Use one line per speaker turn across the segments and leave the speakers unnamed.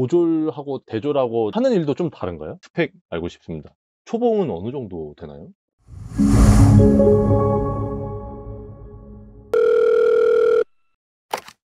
고졸하고 대졸하고 하는 일도 좀 다른가요? 스펙 알고 싶습니다. 초봉은 어느 정도 되나요?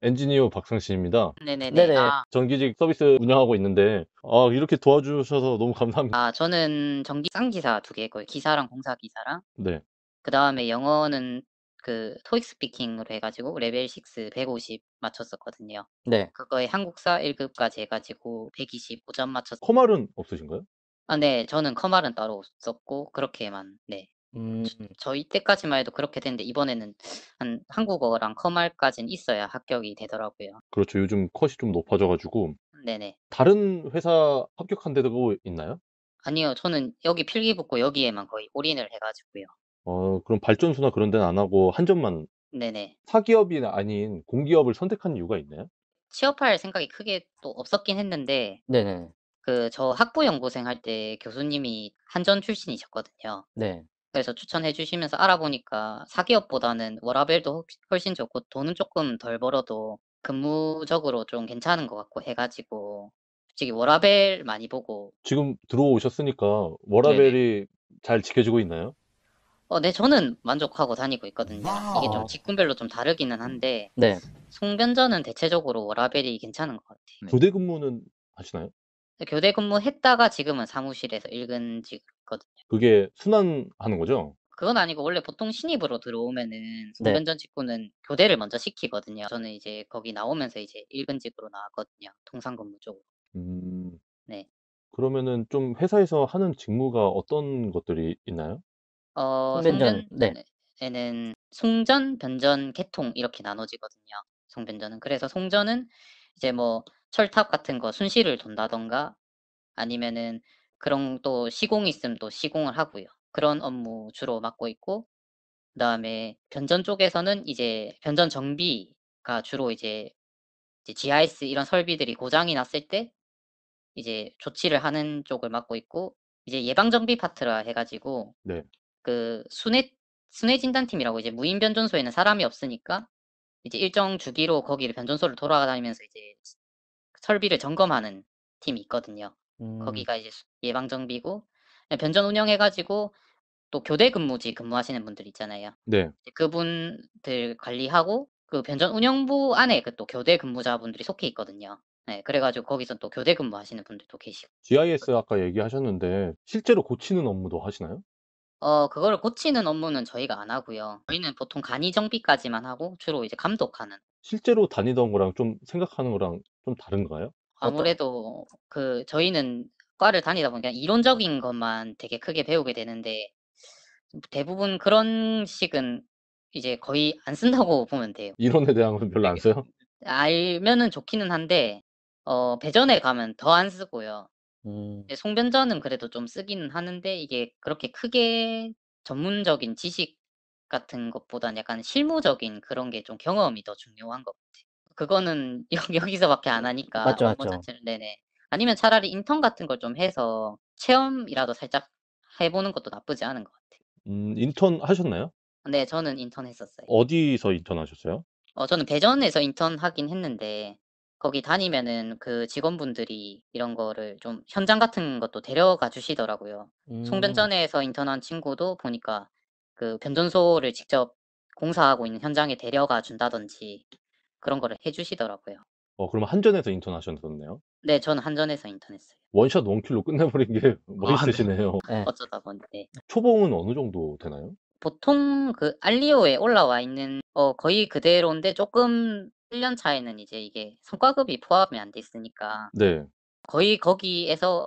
엔지니어 박상신입니다.
네네네. 네네. 아,
전기직 서비스
운영하고 있는데 아 이렇게 도와주셔서 너무 감사합니다. 아, 저는 전기 쌍기사 두개 했고요. 기사랑 공사 기사랑. 네. 그 다음에 영어는 그 토익 스피킹으로 해가지고 레벨 6 150 맞췄었거든요. 네. 그거에 한국사 1급까지 해가지고 125점 맞췄. 어요 커말은 없으신가요? 아, 네. 저는 커말은 따로 없었고 그렇게만 네. 음. 저희 때까지만 해도 그렇게 됐는데 이번에는 한 한국어랑 커말까지는 있어야 합격이 되더라고요.
그렇죠. 요즘 컷이 좀 높아져가지고. 네네. 다른 회사 합격한 데도 있나요?
아니요. 저는 여기 필기붙고 여기에만 거의 올인을 해가지고요.
어 그럼 발전소나 그런 데는 안 하고 한전만 네네. 사기업이 아닌 공기업을 선택한 이유가 있나요?
취업할 생각이 크게 또 없었긴 했는데 네네. 그저 학부 연구생 할 때 교수님이 한전 출신이셨거든요. 네. 그래서 추천해 주시면서 알아보니까 사기업보다는 워라벨도 훨씬 좋고 돈은 조금 덜 벌어도 근무적으로 좀 괜찮은 것 같고 해가지고 솔직히 워라벨 많이 보고
지금 들어오셨으니까 워라벨이잘 지켜지고 있나요?
어, 네, 저는 만족하고 다니고 있거든요. 이게 좀 직군별로 좀 다르기는 한데 네. 송변전은 대체적으로 라벨이 괜찮은 것 같아요.
네. 교대 근무는 하시나요?
네, 교대 근무했다가 지금은 사무실에서 일근 직거든요.
그게 순환하는 거죠?
그건 아니고 원래 보통 신입으로 들어오면은 네. 송변전 직군은 교대를 먼저 시키거든요. 저는 이제 거기 나오면서 이제 일근 직으로 나왔거든요. 통상근무 쪽으로. 음, 네.
그러면은 좀 회사에서 하는 직무가 어떤 것들이 있나요?
어, 성변전 네. 변에는 송전, 변전, 개통 이렇게 나눠지거든요. 송변전은 그래서 송전은 이제 뭐 철탑 같은 거 순시를 돈다던가 아니면은 그런 또 시공 있음 또 시공을 하고요. 그런 업무 주로 맡고 있고 그다음에 변전 쪽에서는 이제 변전 정비가 주로 이제, 이제 GIS 이런 설비들이 고장이 났을 때 이제 조치를 하는 쪽을 맡고 있고 이제 예방 정비 파트라 해가지고 네. 그 순회 순회 진단팀이라고 이제 무인 변전소에는 사람이 없으니까 이제 일정 주기로 거기를 변전소를 돌아다니면서 이제 그 설비를 점검하는 팀이 있거든요. 음. 거기가 이제 예방 정비고 네, 변전 운영해가지고 또 교대 근무지 근무하시는 분들 있잖아요. 네. 그분들 관리하고 그 변전 운영부 안에 그 또 교대 근무자분들이 속해 있거든요. 네, 그래가지고 거기서 또 교대 근무하시는 분들도 계시고.
GIS 아까 얘기하셨는데 실제로 고치는 업무도 하시나요?
어 그거를 고치는 업무는 저희가 안 하고요. 저희는 보통 간이 정비까지만 하고 주로 이제 감독하는.
실제로 다니던 거랑 좀 생각하는 거랑 좀 다른가요?
아무래도 그 저희는 과를 다니다 보니까 이론적인 것만 되게 크게 배우게 되는데 대부분 그런 식은 이제 거의 안 쓴다고 보면 돼요.
이론에 대한 건 별로 안 써요?
알면은 좋기는 한데 어 배전에 가면 더 안 쓰고요. 음. 송변전은 그래도 좀 쓰기는 하는데 이게 그렇게 크게 전문적인 지식 같은 것보단 약간 실무적인 그런 게 좀 경험이 더 중요한 것 같아요. 그거는 여, 기서밖에안 하니까 맞죠, 맞죠. 자체를 네네. 아니면 차라리 인턴 같은 걸 좀 해서 체험이라도 살짝 해보는 것도 나쁘지 않은 것 같아요.
음, 인턴 하셨나요?
네, 저는 인턴 했었어요.
어디서 인턴 하셨어요?
어, 저는 대전에서 인턴 하긴 했는데 거기 다니면은 그 직원분들이 이런 거를 좀 현장 같은 것도 데려가 주시더라고요. 음. 송변전에서 인턴한 친구도 보니까 그 변전소를 직접 공사하고 있는 현장에 데려가 준다든지 그런 거를 해 주시더라고요.
어 그럼 한전에서 인턴 하셨었네요.
네, 저는 한전에서 인턴했어요.
원샷 원킬로 끝내버린 게 아, 네. 멋있으시네요. 네.
어쩌다 보니 네.
초봉은 어느 정도 되나요?
보통 그 알리오에 올라와 있는 어 거의 그대로인데 조금 1년 차에는 이제 이게 성과급이 포함이 안 돼 있으니까 네. 거의 거기에서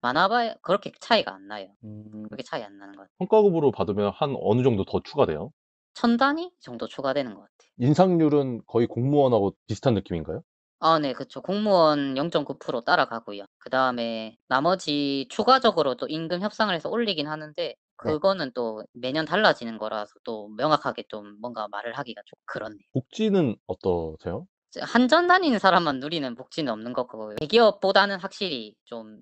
많아봐야 그렇게 차이가 안 나요. 음. 그렇게 차이 안 나는
것 같아요. 성과급으로 받으면 한 어느 정도 더 추가돼요?
천 단위 정도 추가되는 것 같아요.
인상률은 거의 공무원하고 비슷한 느낌인가요?
아, 네, 그렇죠 공무원 0.9% 따라가고요. 그 다음에 나머지 추가적으로 또 임금 협상을 해서 올리긴 하는데 네. 그거는 또 매년 달라지는 거라서 또 명확하게 좀 뭔가 말을 하기가 좀 그렇네요.
복지는 어떠세요?
한전 다니는 사람만 누리는 복지는 없는 것 같고 대기업보다는 확실히 좀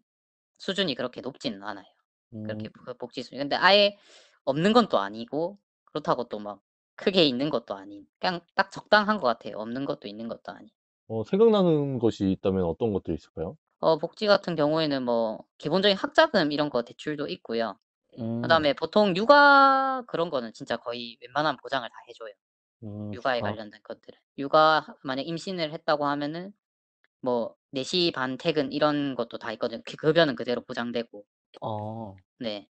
수준이 그렇게 높지는 않아요. 음. 그렇게 복지 수준. 근데 아예 없는 건 또 아니고 그렇다고 또 막 크게 있는 것도 아닌 그냥 딱 적당한 것 같아요. 없는 것도 있는 것도 아닌.
어, 생각나는 것이 있다면 어떤 것들이 있을까요?
어, 복지 같은 경우에는 뭐 기본적인 학자금 이런 거 대출도 있고요. 음. 그다음에 보통 육아 그런 거는 진짜 거의 웬만한 보장을 다 해줘요. 음. 육아에 아. 관련된 것들은. 육아 만약 임신을 했다고 하면은 뭐 4시 반 퇴근 이런 것도 다 있거든요. 그 급여는 그대로 보장되고. 어. 네.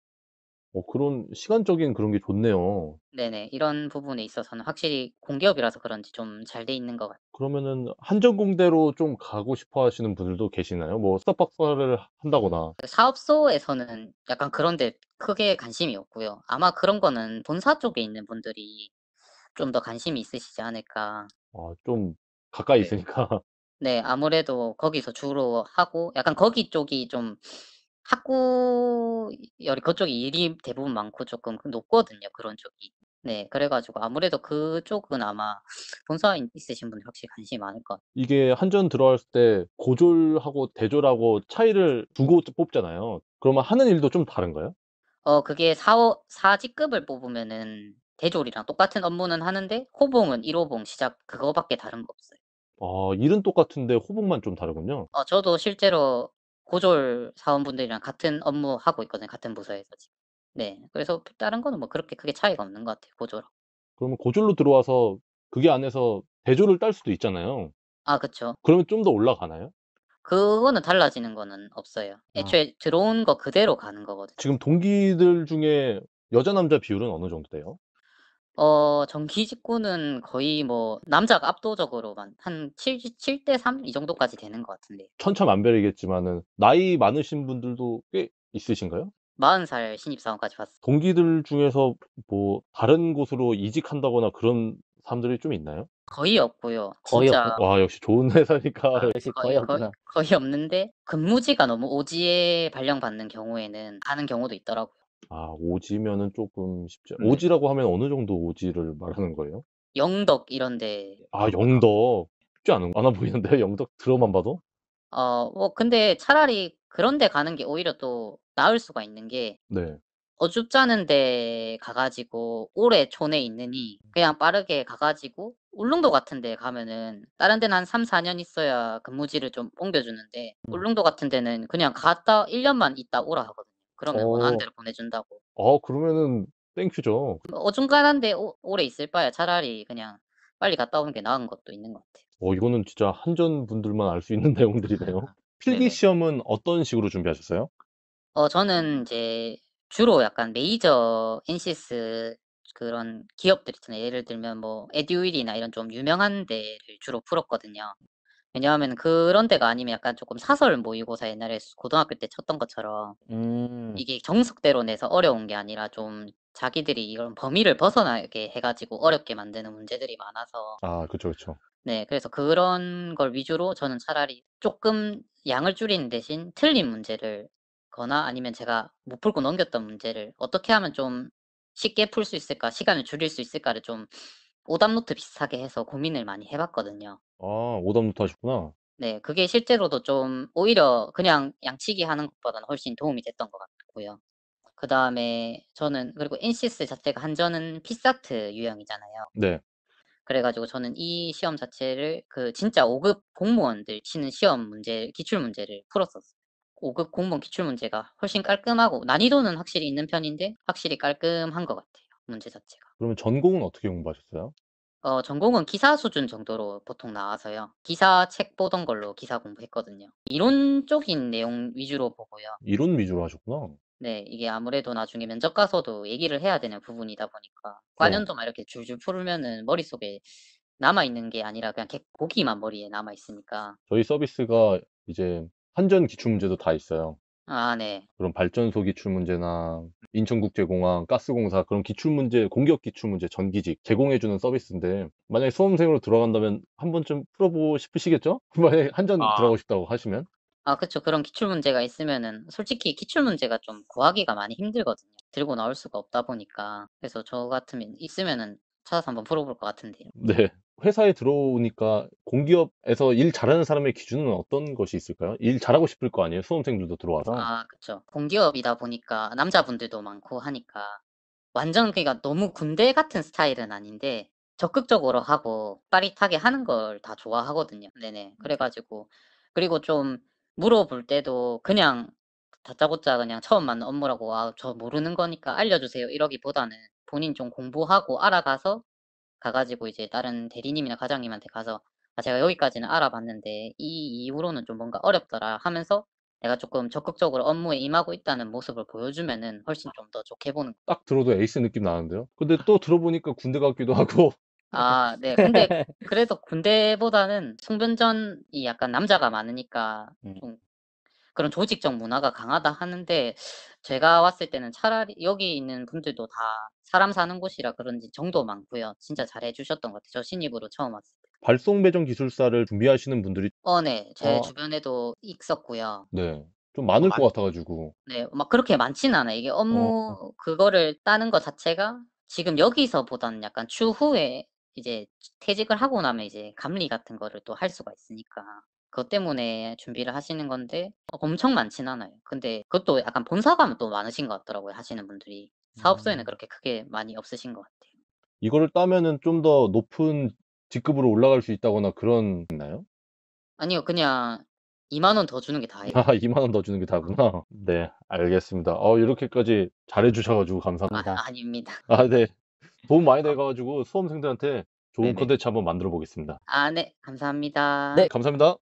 어
그런 시간적인 그런 게 좋네요.
네네. 이런 부분에 있어서는 확실히 공기업이라서 그런지 좀 잘 돼 있는 것같아요
그러면은 한전공대로 좀 가고 싶어 하시는 분들도 계시나요? 뭐스타 박사를 한다거나. 그
사업소에서는 약간 그런 데 크게 관심이 없고요. 아마 그런 거는 본사 쪽에 있는 분들이 좀 더 관심이 있으시지 않을까.
아좀 가까이 네. 있으니까.
네. 아무래도 거기서 주로 하고 약간 거기 쪽이 좀 학구 열이 그쪽 일이 대부분 많고 조금 그 높거든요 그런 쪽이. 네, 그래가지고 아무래도 그쪽은 아마 본사 있으신 분들 확실히 관심이 많을 것 같아요.
이게 한전 들어왔을 때 고졸하고 대졸하고 차이를 두고 뽑잖아요. 그러면 하는 일도 좀 다른가요?
어, 그게 4, 4직급을 뽑으면은 대졸이랑 똑같은 업무는 하는데 호봉은 1호봉 시작 그거밖에 다른 거 없어요.
아, 일은 똑같은데 호봉만 좀 다르군요.
어, 저도 실제로 고졸 사원분들이랑 같은 업무 하고 있거든요, 같은 부서에서 지금. 네. 그래서 그 다른 거는 뭐 그렇게 크게 차이가 없는 것 같아요, 고졸하고.
그러면 고졸로 들어와서 그게 안에서 대졸을 딸 수도 있잖아요. 아, 그쵸. 그러면 좀 더 올라가나요?
그거는 달라지는 거는 없어요. 아. 애초에 들어온 거 그대로 가는 거거든요.
지금 동기들 중에 여자 남자 비율은 어느 정도 돼요?
어 정기 직구는 거의 뭐 남자가 압도적으로한 7, 7대 3 이 정도까지 되는 것 같은데.
천차만별이겠지만은 나이 많으신 분들도 꽤 있으신가요?
40살 신입사원까지 봤어.
동기들 중에서 뭐 다른 곳으로 이직한다거나 그런 사람들이 좀 있나요?
거의 없고요. 거의 진짜
와 역시 좋은 회사니까 아, 역시 거의 거의, 없나
거의 없는데 근무지가 너무 오지에 발령받는 경우에는 가는 경우도 있더라고요.
아 오지면은 조금 쉽지 않 음. 네. 오지라고 하면 어느 정도 오지를 말하는 거예요?
영덕 이런 데아
예, 영덕. 쉽지 않은 않아 보이는데 영덕 들어만 봐도?
어뭐 근데 차라리 그런 데 가는 게 오히려 또 나을 수가 있는 게 네. 어줍잖은 데가 가지고 오래 촌에 있느니 음. 그냥 빠르게 가 가지고 울릉도 같은 데 가면은 다른 데는 한3-4년 있어야 근무지를 좀 옮겨 주는데 음. 울릉도 같은 데는 그냥 갔다 1 년만 있다 오라 하거든요. 그러면 원하는 어. 대로 보내준다고.
아 그러면은 땡큐죠. 그
어중간한데 오- 래 있을 바야 차라리 그냥 빨리 갔다 오는 게 나은 것도 있는 것 같아요.
어 이거는 진짜 한전 분들만 알 수 있는 내용들이네요. 아, 필기 네네. 시험은 어떤 식으로 준비하셨어요?
어, 저는 이제 주로 약간 메이저 엔시스 그런 기업들 있잖아요. 예를 들면 뭐 에듀윌이나 이런 좀 유명한 데를 주로 풀었거든요. 왜냐하면 그런 데가 아니면 약간 조금 사설 모의고사 옛날에 고등학교 때 쳤던 것처럼 음. 이게 정석대로 내서 어려운 게 아니라 좀 자기들이 이런 범위를 벗어나게 해가지고 어렵게 만드는 문제들이 많아서
아, 그쵸, 그쵸.
네, 그래서 그런 걸 위주로 저는 차라리 조금 양을 줄이는 대신 틀린 문제를 거나 아니면 제가 못 풀고 넘겼던 문제를 어떻게 하면 좀 쉽게 풀 수 있을까, 시간을 줄일 수 있을까를 좀 오답노트 비슷하게 해서 고민을 많이 해봤거든요.
아 오답노트 하셨구나.
네. 그게 실제로도 좀 오히려 그냥 양치기 하는 것보다는 훨씬 도움이 됐던 것 같고요. 그다음에 저는 그리고 NCS 자체가 한전은 피스아트 유형이잖아요. 네. 그래 가지고 저는 이 시험 자체를 그 진짜 5급 공무원들 치는 시험 문제 기출 문제를 풀었었어요. 5급 공무원 기출 문제가 훨씬 깔끔하고 난이도는 확실히 있는 편인데 확실히 깔끔한 것 같아요 문제 자체가.
그러면 전공은 어떻게 공부하셨어요?
어 전공은 기사 수준 정도로 보통 나와서요. 기사 책 보던 걸로 기사 공부했거든요. 이론적인 내용 위주로 보고요.
이론 위주로 하셨구나.
네. 이게 아무래도 나중에 면접 가서도 얘기를 해야 되는 부분이다 보니까 네. 어. 관연도 막 이렇게 줄줄 풀면은 머릿속에 남아있는 게 아니라 그냥 객 보기만 머리에 남아있으니까.
저희 서비스가 이제 한전 기출 문제도 다 있어요.
아 네.
그럼 발전소 기출 문제나 인천국제공항, 가스공사 그런 기출문제, 공격 기출문제 전기직 제공해주는 서비스인데 만약에 수험생으로 들어간다면 한 번쯤 풀어보고 싶으시겠죠? 만약에 한전 아. 들어가고 싶다고 하시면
아, 그쵸. 그런 기출문제가 있으면은, 솔직히 기출문제가 좀 구하기가 많이 힘들거든요. 들고 나올 수가 없다 보니까. 그래서 저 같으면, 있으면은 찾아서 한번 풀어볼 것 같은데요.
네. 회사에 들어오니까 공기업에서 일 잘하는 사람의 기준은 어떤 것이 있을까요? 일 잘하고 싶을 거 아니에요? 수험생들도 들어와서.
아, 그쵸. 공기업이다 보니까 남자분들도 많고 하니까 완전 그러니까 너무 군대 같은 스타일은 아닌데 적극적으로 하고 빠릿하게 하는 걸 다 좋아하거든요. 네네. 음. 그래가지고 그리고 좀 물어볼 때도 그냥 다짜고짜 그냥 처음 만는 업무라고 아, 저 모르는 거니까 알려주세요 이러기보다는 본인 좀 공부하고 알아가서 가가지고 이제 다른 대리님이나 과장님한테 가서 아, 제가 여기까지는 알아봤는데 이 이후로는 좀 뭔가 어렵더라 하면서 내가 조금 적극적으로 업무에 임하고 있다는 모습을 보여주면은 훨씬 좀 더 좋게 보는
딱 들어도 에이스 느낌 나는데요? 근데 또 들어보니까 군대 같기도 하고
아, 네. 근데 그래도 군대보다는 송변전이 약간 남자가 많으니까 음. 좀 그런 조직적 문화가 강하다 하는데 제가 왔을 때는 차라리 여기 있는 분들도 다 사람 사는 곳이라 그런지 정도 많고요. 진짜 잘해 주셨던 것 같아요. 저 신입으로 처음 왔을 때.
발송 배정 기술사를 준비하시는 분들이
어, 네. 제 아. 주변에도 있었고요.
네. 좀 많을 것 같아가지고.
네, 막 그렇게 많진 않아요. 이게 업무 어. 그거를 따는 것 자체가 지금 여기서보다는 약간 추후에 이제 퇴직을 하고 나면 이제 감리 같은 거를 또 할 수가 있으니까 그것 때문에 준비를 하시는 건데 엄청 많진 않아요. 근데 그것도 약간 본사 감은또 많으신 것 같더라고요. 하시는 분들이. 사업소에는 음. 그렇게 크게 많이 없으신 것 같아요.
이거를 따면은 좀 더 높은 직급으로 올라갈 수 있다거나 그런 있나요?
아니요, 그냥 2만 원 더 주는 게 다예요.
아, 2만 원 더 주는 게 다구나. 네, 알겠습니다. 어, 이렇게까지 잘해 주셔 가지고 아, 감사합니다. 아, 아닙니다. 아, 네. 도움 많이 아. 돼 가지고 수험생들한테 좋은 네네. 콘텐츠 한번 만들어 보겠습니다.
아, 네. 감사합니다. 네,
감사합니다.